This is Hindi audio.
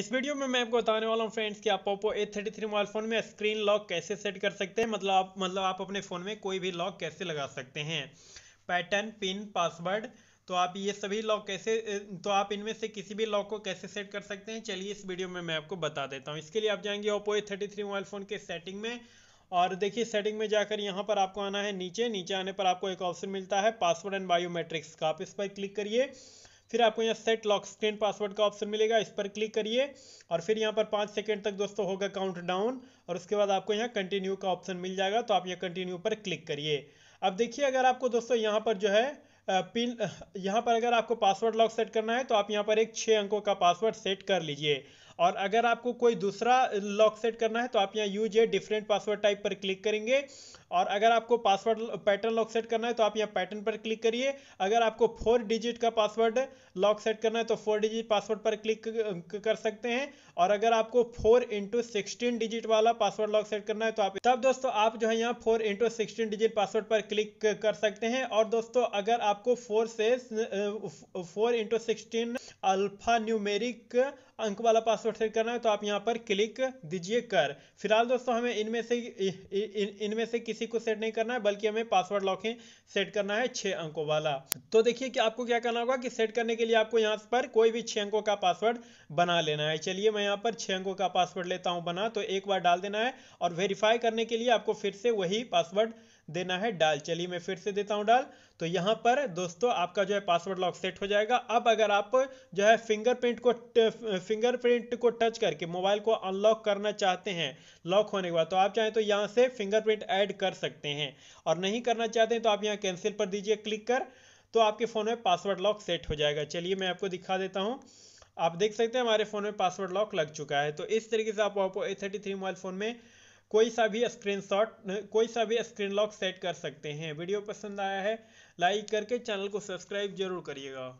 इस वीडियो में मैं आपको बताने वाला हूँ फ्रेंड्स कि आप Oppo A thirty three mobile phone में स्क्रीन लॉक कैसे सेट कर सकते हैं मतलब आप मतलब आप अपने फ़ोन में कोई भी लॉक कैसे लगा सकते हैं पैटर्न पिन पासवर्ड तो आप ये सभी लॉक कैसे तो आप इनमें से किसी भी लॉक को कैसे सेट कर सकते हैं चलिए इस वीडियो में मैं आपको बता देता हूँ इसके लिए आप जाएंगे Oppo A thirty three mobile phone के सेटिंग में और देखिए सेटिंग में जाकर यहाँ पर आपको आना है नीचे नीचे आने पर आपको एक ऑप्शन मिलता है पासवर्ड एंड बायोमेट्रिक्स का आप इस पर क्लिक करिए फिर आपको यहाँ सेट लॉक स्क्रीन पासवर्ड का ऑप्शन मिलेगा इस पर क्लिक करिए और फिर यहाँ पर पाँच सेकेंड तक दोस्तों होगा काउंट डाउन और उसके बाद आपको यहाँ कंटिन्यू का ऑप्शन मिल जाएगा तो आप यहाँ कंटिन्यू पर क्लिक करिए अब देखिए अगर आपको दोस्तों यहाँ पर जो है पिन यहाँ पर अगर आपको पासवर्ड लॉक सेट करना है तो आप यहाँ पर एक छः अंकों का पासवर्ड सेट कर लीजिए और अगर आपको कोई दूसरा लॉक सेट करना है तो आप यहाँ use a different password type पर क्लिक करेंगे और अगर आपको पासवर्ड पैटर्न लॉक सेट करना है तो आप यहाँ पैटर्न पर क्लिक करिए अगर आपको फोर डिजिट का पासवर्ड लॉक सेट करना है तो फोर डिजिट पासवर्ड पर क्लिक कर सकते हैं और अगर आपको फोर इंटू सिक्सटीन डिजिट वाला पासवर्ड लॉक सेट करना है तो आप तब दोस्तों आप जो है यहाँ four into sixteen digit password पर क्लिक कर सकते हैं और दोस्तों अगर आपको फोर से four into sixteen alphanumeric अंक वाला पासवर्ड रोटेट करना है तो आप यहाँ पर क्लिक दीजिए कर फिलहाल दोस्तों हमें इनमें से इनमें से किसी को सेट नहीं करना है बल्कि हमें पासवर्ड लॉकिंग सेट करना है छः अंकों वाला तो देखिए कि आपको क्या करना होगा कि सेट करने के लिए आपको यहाँ पर कोई भी छः अंकों का पासवर्ड बना लेना है चलिए मैं यहाँ पर छः अंकों का पासवर्ड लेता हूँ बना तो एक बार डाल देना है और वेरीफाई करने के लिए आपको फिर से वही पासवर्ड देना है डाल चलिए मैं फिर से देता हूं डाल तो यहाँ पर दोस्तों आपका जो है पासवर्ड लॉक सेट हो जाएगा अब अगर आप जो है फिंगरप्रिंट को फिंगरप्रिंट को टच करके मोबाइल को अनलॉक करना चाहते हैं लॉक होने के बाद तो आप चाहें तो यहां से फिंगरप्रिंट ऐड कर सकते हैं और नहीं करना चाहते हैं तो आप यहाँ कैंसिल पर दीजिए क्लिक कर तो आपके फ़ोन में पासवर्ड लॉक सेट हो जाएगा चलिए मैं आपको दिखा देता हूँ आप देख सकते हैं हमारे फ़ोन में पासवर्ड लॉक लग चुका है तो इस तरीके से आप Oppo A thirty three mobile phone में कोई सा भी स्क्रीनशॉट कोई सा भी स्क्रीन लॉक सेट कर सकते हैं वीडियो पसंद आया है लाइक करके चैनल को सब्सक्राइब जरूर करिएगा